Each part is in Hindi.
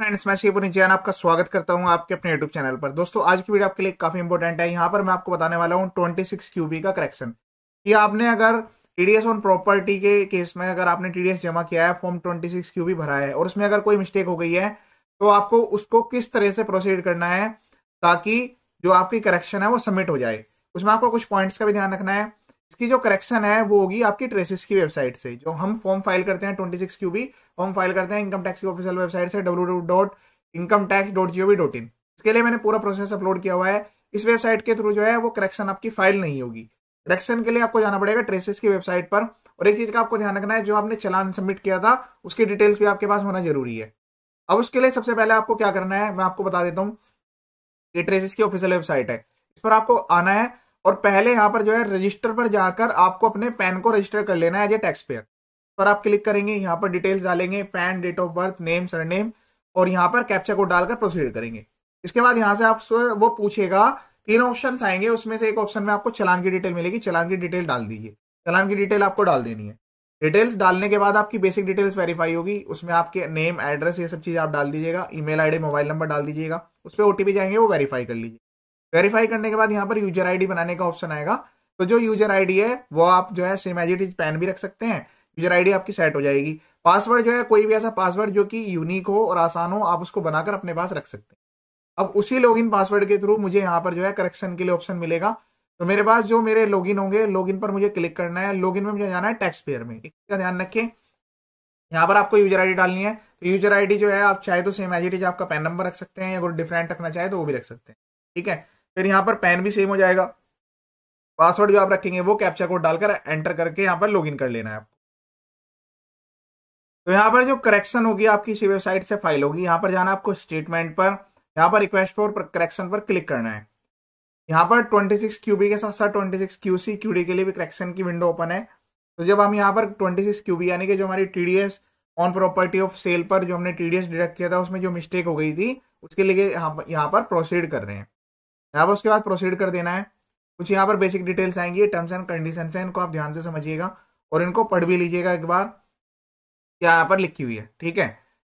फ्रेंड्स मैं शिव निचैन आपका स्वागत करता हूं आपके अपने यूट्यूब चैनल पर दोस्तों आज की वीडियो आपके लिए काफी इंपॉर्टेंट है यहां पर मैं आपको बताने वाला हूं 26 क्यूबी का करेक्शन ये आपने अगर टीडीएस ऑन प्रॉपर्टी के केस में अगर आपने टीडीएस जमा किया है फॉर्म 26 क्यूबी भरा है और उसमें अगर कोई मिस्टेक हो गई है तो आपको उसको किस तरह से प्रोसीड करना है ताकि जो आपकी करेक्शन है वो सबमिट हो जाए उसमें आपको कुछ पॉइंट्स का भी ध्यान रखना है इसकी जो करेक्शन है वो होगी आपकी ट्रेसिस की वेबसाइट से जो हम फॉर्म फाइल करते हैं twenty six Q form file करते हैं इनकम टैक्स की ऑफिशियल वेबसाइट से W dot income tax dot G O V dot in इसके लिए मैंने पूरा प्रोसेस अपलोड किया हुआ है इस वेबसाइट के थ्रू जो है वो करेक्शन आपकी फाइल नहीं होगी करेक्शन के लिए आपको जाना पड़ेगा ट्रेसिस की वेबसाइट पर और एक चीज का आपको ध्यान रखना है जो आपने चलान सबमिट किया था उसकी डिटेल्स भी आपके पास होना जरूरी है अब उसके लिए सबसे पहले आपको क्या करना है मैं आपको बता देता हूँ ये ट्रेसिस की ऑफिशियल वेबसाइट है इस पर आपको आना है और पहले यहाँ पर जो है रजिस्टर पर जाकर आपको अपने पैन को रजिस्टर कर लेना है एज ए टैक्स पेयर पर आप क्लिक करेंगे यहाँ पर डिटेल्स डालेंगे PAN date of birth name surname और यहाँ पर कैप्चा कोड डालकर प्रोसीड करेंगे इसके बाद यहाँ से आप वो पूछेगा तीन ऑप्शन आएंगे उसमें से एक ऑप्शन में आपको चलान की डिटेल मिलेगी चलान की डिटेल डाल दीजिए चलान की डिटेल आपको डाल देनी है डिटेल्स डालने के बाद आपकी बेसिक डिटेल्स वेरीफाई होगी उसमें आपके नेम एड्रेस ये सब चीज आप डाल दीजिएगा ईमेल आईडी मोबाइल नंबर डाल दीजिएगा उस पर ओटीपी जाएंगे वो वेरीफाई कर लीजिए वेरीफाई करने के बाद यहाँ पर यूजर आईडी बनाने का ऑप्शन आएगा तो जो यूजर आईडी है वो आप जो है same as it is PAN भी रख सकते हैं यूजर आईडी आपकी सेट हो जाएगी पासवर्ड जो है कोई भी ऐसा पासवर्ड जो कि यूनिक हो और आसान हो आप उसको बनाकर अपने पास रख सकते हैं अब उसी लॉग पासवर्ड के थ्रू मुझे यहाँ पर जो है करेक्शन के लिए ऑप्शन मिलेगा तो मेरे पास जो मेरे लॉग होंगे लॉग पर मुझे क्लिक करना है लॉग में मुझे जाना है टैक्स पेयर में इसका ध्यान रखें यहाँ पर आपको यूजर आईडी डालनी है तो यूजर आईडी जो है आप चाहे तो सेम एज इट इज आपका पैन नंबर रख सकते हैं या अगर डिफरेंट रखना चाहे तो वो भी रख सकते हैं ठीक है फिर यहाँ पर पैन भी सेम हो जाएगा पासवर्ड जो आप रखेंगे वो कैप्चा कोड डालकर एंटर करके यहाँ पर लॉगिन कर लेना है आपको तो यहाँ पर जो करेक्शन होगी आपकी इसी वेबसाइट से फाइल होगी यहाँ पर जाना आपको स्टेटमेंट पर यहाँ पर रिक्वेस्ट फॉर करेक्शन पर क्लिक करना है यहाँ पर 26 क्यूबी के साथ साथ सिक्स क्यूसी क्यूडी के लिए भी करेक्शन की विंडो ओपन है तो जब हम यहाँ पर 26 क्यूबी यानी कि जो हमारी TDS on property of sale पर जो हमने टीडीएस डिडक्ट किया था उसमें जो मिस्टेक हो गई थी उसके लिए यहां यहाँ पर प्रोसीड कर रहे हैं यहाँ पर उसके बाद प्रोसीड कर देना है कुछ यहाँ पर बेसिक डिटेल्स आएंगी टर्म्स एंड कंडीशन है इनको आप ध्यान से समझिएगा और इनको पढ़ भी लीजिएगा एक बार क्या यहाँ पर लिखी हुई है ठीक है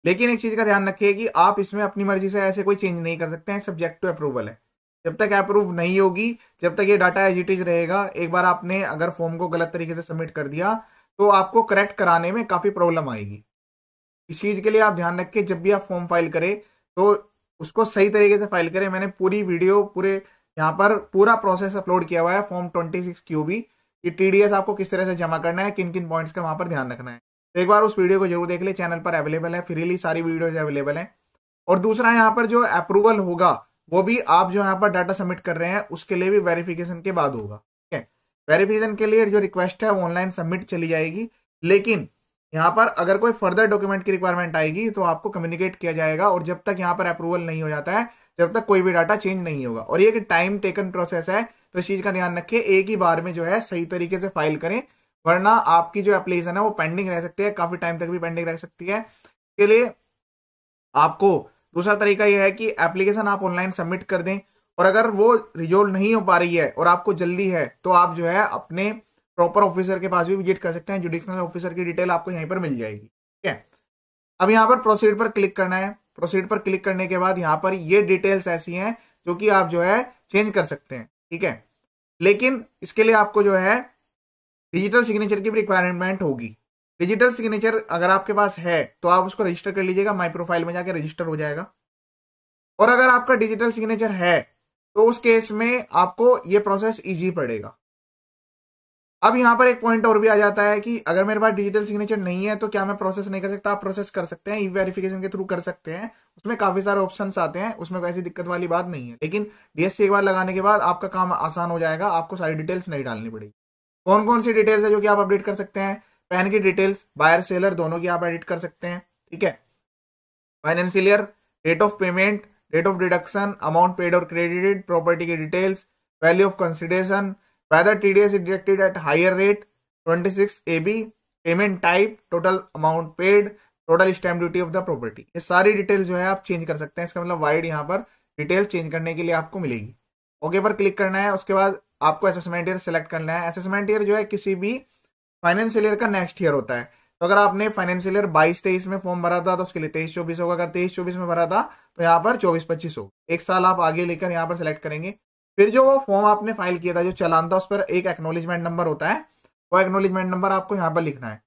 लेकिन एक चीज का ध्यान रखिए कि आप इसमें अपनी मर्जी से ऐसे कोई चेंज नहीं कर सकते हैं सब्जेक्ट टू अप्रूवल है जब तक अप्रूव नहीं होगी जब तक ये डाटा एज इट इज रहेगा एक बार आपने अगर फॉर्म को गलत तरीके से सबमिट कर दिया तो आपको करेक्ट कराने में काफी प्रॉब्लम आएगी इस चीज के लिए आप ध्यान रखिए जब भी आप फॉर्म फाइल करें तो उसको सही तरीके से फाइल करें मैंने पूरी वीडियो पूरे यहाँ पर पूरा प्रोसेस अपलोड किया हुआ है फॉर्म ट्वेंटी सिक्स क्यूबी कि टीडीएस आपको किस तरह से जमा करना है किन किन पॉइंट्स का वहां पर ध्यान रखना है तो एक बार उस वीडियो को जरूर देख ले चैनल पर अवेलेबल है फ्रीली सारी वीडियोज अवेलेबल है और दूसरा यहाँ पर जो अप्रूवल होगा वो भी आप जो यहाँ पर डाटा सबमिट कर रहे हैं उसके लिए भी वेरिफिकेशन के बाद होगा ठीक है वेरिफिकेशन के लिए जो रिक्वेस्ट है वो ऑनलाइन सबमिट चली जाएगी लेकिन यहाँ पर अगर कोई फर्दर डॉक्यूमेंट की रिक्वायरमेंट आएगी तो आपको कम्युनिकेट किया जाएगा और जब तक यहाँ पर अप्रूवल नहीं हो जाता है जब तक कोई भी डाटा चेंज नहीं होगा और ये टाइम टेकन प्रोसेस है तो इस चीज का ध्यान रखिए एक ही बार में जो है सही तरीके से फाइल करें वरना आपकी जो एप्लीकेशन है वो पेंडिंग रह सकती है काफी टाइम तक भी पेंडिंग रह सकती है इसके लिए आपको दूसरा तरीका यह है कि एप्लीकेशन आप ऑनलाइन सबमिट कर दें और अगर वो रिजोल्व नहीं हो पा रही है और आपको जल्दी है तो आप जो है अपने प्रॉपर ऑफिसर के पास भी विजिट कर सकते हैं जुडिशनल ऑफिसर की डिटेल आपको यहीं पर मिल जाएगी ठीक है अब यहाँ पर प्रोसीड पर क्लिक करना है प्रोसीड पर क्लिक करने के बाद यहाँ पर ये डिटेल्स ऐसी हैं जो कि आप जो है चेंज कर सकते हैं ठीक है लेकिन इसके लिए आपको जो है डिजिटल सिग्नेचर की रिक्वायरमेंट होगी डिजिटल सिग्नेचर अगर आपके पास है तो आप उसको रजिस्टर कर लीजिएगा माई प्रोफाइल में जाकर रजिस्टर हो जाएगा और अगर आपका डिजिटल सिग्नेचर है तो उस केस में आपको ये प्रोसेस इजी पड़ेगा अब यहां पर एक पॉइंट और भी आ जाता है कि अगर मेरे पास डिजिटल सिग्नेचर नहीं है तो क्या मैं प्रोसेस नहीं कर सकता आप प्रोसेस कर सकते हैं ई वेरिफिकेशन के थ्रू कर सकते हैं उसमें काफी सारे ऑप्शंस आते हैं उसमें वैसी दिक्कत वाली बात नहीं है लेकिन डीएससी एक बार लगाने के बाद आपका काम आसान हो जाएगा आपको सारी डिटेल्स नहीं डालनी पड़ेगी कौन कौन सी डिटेल्स है जो कि आप अपडेट कर सकते हैं पैन की डिटेल्स बायर सेलर दोनों की आप एडिट कर सकते हैं ठीक है financial rate of payment rate of deduction amount paid और क्रेडिटेड प्रॉपर्टी की details value of consideration Whether TDS is deducted at higher rate, 26 AB, payment type total amount paid total stamp duty of the property ये सारी डिटेल जो है आप चेंज कर सकते हैं इसका मतलब वाइड यहाँ पर डिटेल चेंज करने के लिए आपको मिलेगी ओके पर क्लिक करना है उसके बाद आपको असेसमेंट ईयर सेलेक्ट करना है असेसमेंट ईयर जो है किसी भी फाइनेंशियल ईयर का नेक्स्ट ईयर होता है तो अगर आपने फाइनेंशियल ईयर बाईस तेईस में फॉर्म भरा था तो उसके लिए तेईस चौबीस होगा अगर तेईस चौबीस में भरा था तो यहाँ पर चौबीस पच्चीस होगा एक साल आप आगे लेकर यहाँ पर सेलेक्ट करेंगे फिर जो वो फॉर्म आपने फाइल किया था जो चलान था उस पर एक एक्नोलिजमेंट नंबर होता है वो एक्नोलिजमेंट नंबर आपको यहाँ पर लिखना है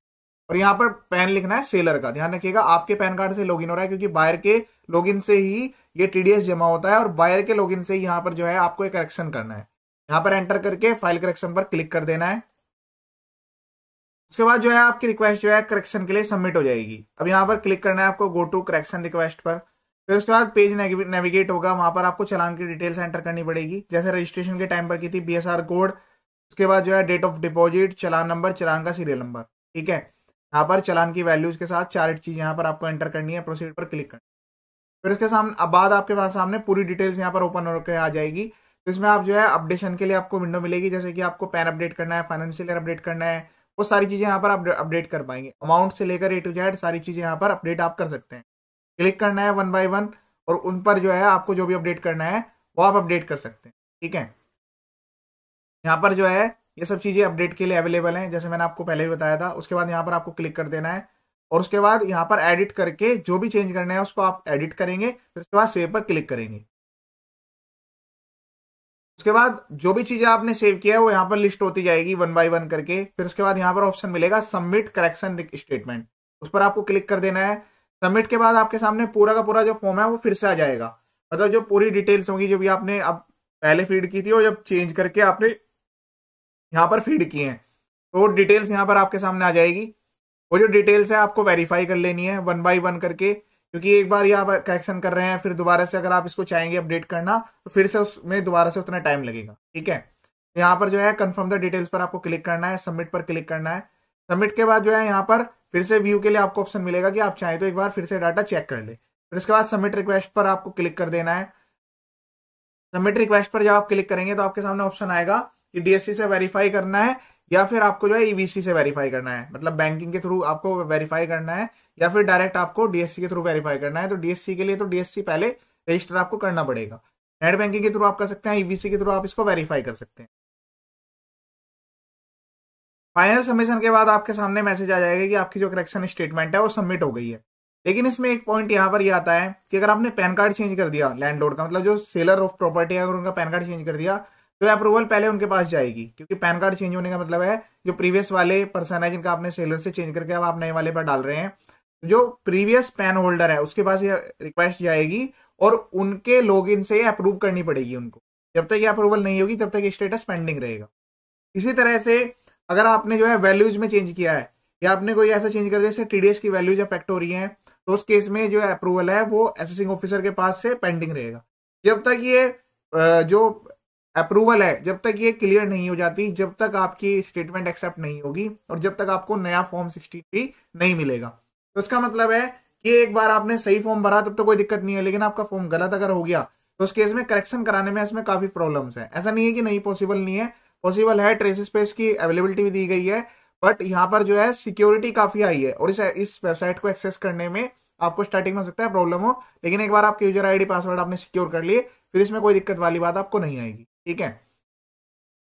और यहाँ पर पैन लिखना है सेलर का ध्यान रखिएगा आपके पैन कार्ड से लॉगिन हो रहा है क्योंकि बायर के लॉगिन से ही ये टीडीएस जमा होता है और बायर के लॉगिन से यहाँ पर जो है आपको एक करेक्शन करना है यहाँ पर एंटर करके फाइल करेक्शन पर क्लिक कर देना है उसके बाद जो है आपकी रिक्वेस्ट जो है करेक्शन के लिए सबमिट हो जाएगी अब यहाँ पर क्लिक करना है आपको गो टू करेक्शन रिक्वेस्ट पर फिर उसके बाद पेज नेविगेट होगा वहां पर आपको चलान की डिटेल्स एंटर करनी पड़ेगी जैसे रजिस्ट्रेशन के टाइम पर की थी बी कोड उसके बाद जो है date of deposit challan number challan का सीरियल नंबर ठीक है यहाँ पर चलान की वैल्यूज के साथ चार चीज यहाँ पर आपको एंटर करनी है प्रोसीड पर क्लिक करना फिर उसके सामने अब बाद आपके पास सामने पूरी डिटेल्स यहाँ पर ओपन होकर आ जाएगी तो इसमें आप जो है अपडेशन के लिए आपको विंडो मिलेगी जैसे कि आपको पैन अपडेट करना है फाइनेंशियल अपडेट करना है वो सारी चीज़ें यहाँ पर आप अपडेट कर पाएंगे अमाउंट से लेकर ए टू जेड सारी चीज़ें यहाँ पर अपडेट आप कर सकते हैं क्लिक करना है वन बाय वन और उन पर जो है आपको जो भी अपडेट करना है वो आप अपडेट कर सकते हैं ठीक है यहाँ पर जो है ये सब चीज़ें अपडेट के लिए अवेलेबल हैं जैसे मैंने आपको पहले भी बताया था उसके बाद यहाँ पर आपको क्लिक कर देना है और उसके बाद यहाँ पर एडिट करके जो भी चेंज करना है उसको आप एडिट करेंगे फिर उसके बाद सेव पर क्लिक करेंगे उसके बाद जो भी चीज़ें आपने सेव किया है वो यहाँ पर लिस्ट होती जाएगी वन बाय वन करके फिर उसके बाद यहाँ पर ऑप्शन मिलेगा सबमिट करेक्शन स्टेटमेंट उस पर आपको क्लिक कर देना है सबमिट के बाद आपके सामने पूरा का पूरा जो फॉर्म है वो फिर से आ जाएगा मतलब जो पूरी डिटेल्स होंगी जो भी आपने अब पहले फीड की थी और जब चेंज करके आपने यहाँ पर फीड किए हैं तो डिटेल्स यहाँ पर आपके सामने आ जाएगी वो जो डिटेल्स है आपको वेरीफाई कर लेनी है वन बाई वन करके क्योंकि एक बार ये आप करेक्शन कर रहे हैं फिर दोबारा से अगर आप इसको चाहेंगे अपडेट करना तो फिर से उसमें दोबारा से उतना टाइम लगेगा ठीक है यहाँ पर जो है कन्फर्म द डिटेल्स पर आपको क्लिक करना है सबमिट पर क्लिक करना है सबमिट के बाद जो है यहाँ पर फिर से व्यू के लिए आपको ऑप्शन मिलेगा कि आप चाहें तो एक बार फिर से डाटा चेक कर ले फिर उसके बाद सबमिट रिक्वेस्ट पर आपको क्लिक कर देना है सबमिट रिक्वेस्ट पर जब आप क्लिक करेंगे तो आपके सामने ऑप्शन आएगा कि डीएससी से वेरीफाई करना है या फिर आपको जो है ईवीसी e से वेरीफाई करना है मतलब बैंकिंग के थ्रू आपको वेरीफाई करना है या फिर डायरेक्ट आपको डीएससी के थ्रू वेरीफाई करना है तो डीएससी के लिए तो डीएससी पहले रजिस्टर आपको करना पड़ेगा नेट बैंकिंग के थ्रू आप कर सकते हैं ईवीसी e के थ्रू आप इसको वेरीफाई कर सकते हैं फाइनल सबमिशन के बाद आपके सामने मैसेज आ जाएगा कि आपकी जो करेक्शन स्टेटमेंट है वो सबमिट हो गई है लेकिन इसमें एक पॉइंट यहाँ पर यह आता है कि अगर आपने पैन कार्ड चेंज कर दिया लैंडलॉर्ड का मतलब जो सेलर ऑफ प्रॉपर्टी है अगर उनका पैन कार्ड चेंज कर दिया तो अप्रूवल पहले उनके पास जाएगी क्योंकि पैन कार्ड चेंज होने का मतलब है जो प्रीवियस वाले पर्सन है जिनका आपने सेलर से चेंज करके अब आप नए वाले पर डाल रहे हैं जो प्रीवियस पैन होल्डर है उसके पास ये रिक्वेस्ट जाएगी और उनके लॉग से अप्रूव करनी पड़ेगी उनको जब तक ये अप्रूवल नहीं होगी तब तक ये स्टेटस पेंडिंग रहेगा इसी तरह से अगर आपने जो है वैल्यूज में चेंज किया है या आपने कोई ऐसा चेंज कर दिया जैसे टीडीएस की वैल्यूज अफेक्ट हो रही है तो उस केस में जो अप्रूवल है वो एसेसिंग ऑफिसर के पास से पेंडिंग रहेगा जब तक ये जो अप्रूवल है जब तक ये क्लियर नहीं हो जाती जब तक आपकी स्टेटमेंट एक्सेप्ट नहीं होगी और जब तक आपको नया फॉर्म सिक्सटी भी नहीं मिलेगा तो इसका मतलब है कि एक बार आपने सही फॉर्म भरा तब तो कोई दिक्कत नहीं है लेकिन आपका फॉर्म गलत अगर हो गया तो उस केस में करेक्शन कराने में इसमें काफी प्रॉब्लम्स है ऐसा नहीं है कि नहीं पॉसिबल नहीं है पॉसिबल है ट्रेस स्पेस की अवेलेबिलिटी भी दी गई है बट यहाँ पर जो है सिक्योरिटी काफी आई है और इस इस वेबसाइट को एक्सेस करने में आपको स्टार्टिंग में हो सकता है प्रॉब्लम हो लेकिन एक बार आपके यूजर आईडी पासवर्ड आपने सिक्योर कर लिए फिर इसमें कोई दिक्कत वाली बात आपको नहीं आएगी ठीक है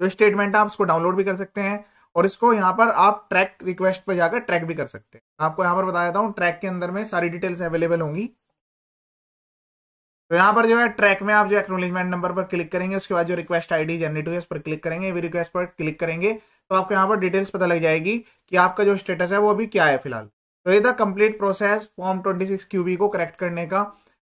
तो स्टेटमेंट आप इसको डाउनलोड भी कर सकते हैं और इसको यहाँ पर आप ट्रैक रिक्वेस्ट पर जाकर ट्रैक भी कर सकते हैं आपको यहाँ पर बताया था ट्रैक के अंदर में सारी डिटेल्स अवेलेबल होंगी तो यहाँ पर जो है ट्रैक में आप जो एक्नोलिजमेंट नंबर पर क्लिक करेंगे उसके बाद जो रिक्वेस्ट आई डी जनरेट हुई है उस पर क्लिक करेंगे रिक्वेस्ट पर क्लिक करेंगे तो आपको यहाँ पर डिटेल्स पता लग जाएगी कि आपका जो स्टेटस है वो अभी क्या है फिलहाल तो ये था complete process form twenty six QB को करेक्ट करने का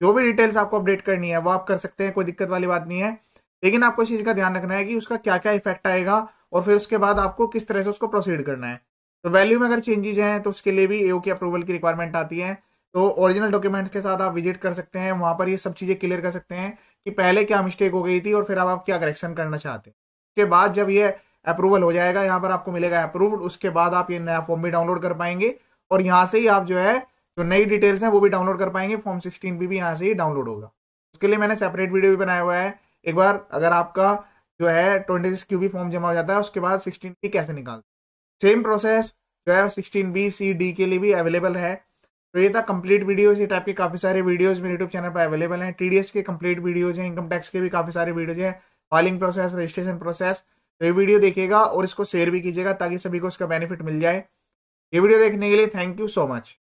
जो भी डिटेल्स आपको अपडेट करनी है वो आप कर सकते हैं कोई दिक्कत वाली बात नहीं है लेकिन आपको इस चीज का ध्यान रखना है कि उसका क्या क्या इफेक्ट आएगा और फिर उसके बाद आपको किस तरह से उसको प्रोसीड करना है तो वैल्यू में अगर चेंजेज हैं तो उसके लिए भी एओ की अप्रूवल की रिक्वायरमेंट आती है तो ओरिजिनल डॉक्यूमेंट्स के साथ आप विजिट कर सकते हैं वहां पर ये सब चीजें क्लियर कर सकते हैं कि पहले क्या मिस्टेक हो गई थी और फिर आप, क्या करेक्शन करना चाहते हैं उसके बाद जब ये अप्रूवल हो जाएगा यहाँ पर आपको मिलेगा अप्रूव्ड उसके बाद आप ये नया फॉर्म भी डाउनलोड कर पाएंगे और यहाँ से ही आप जो है जो नई डिटेल्स हैं वो भी डाउनलोड कर पाएंगे फॉर्म सिक्सटीन भी, भी यहाँ से ही डाउनलोड होगा उसके लिए मैंने सेपरेट वीडियो भी बनाया हुआ है एक बार अगर आपका जो है ट्वेंटी सिक्स क्यू भी फॉर्म जमा हो जाता है उसके बाद सिक्सटीन बी कैसे निकालते सेम प्रोसेस जो है सिक्सटीन बी सी डी के लिए भी अवेलेबल है तो ये था कंप्लीट वीडियोज ये टाइप के काफी सारे वीडियोज मेरे यूट्यूब चैनल पर अवेलेबल हैं टीडीएस के कंप्लीट वीडियोज हैं इनकम टैक्स के भी काफी सारे वीडियोज हैं फाइलिंग प्रोसेस रजिस्ट्रेशन प्रोसेस तो ये वीडियो देखिएगा और इसको शेयर भी कीजिएगा ताकि सभी को इसका बेनिफिट मिल जाए ये वीडियो देखने के लिए थैंक यू सो मच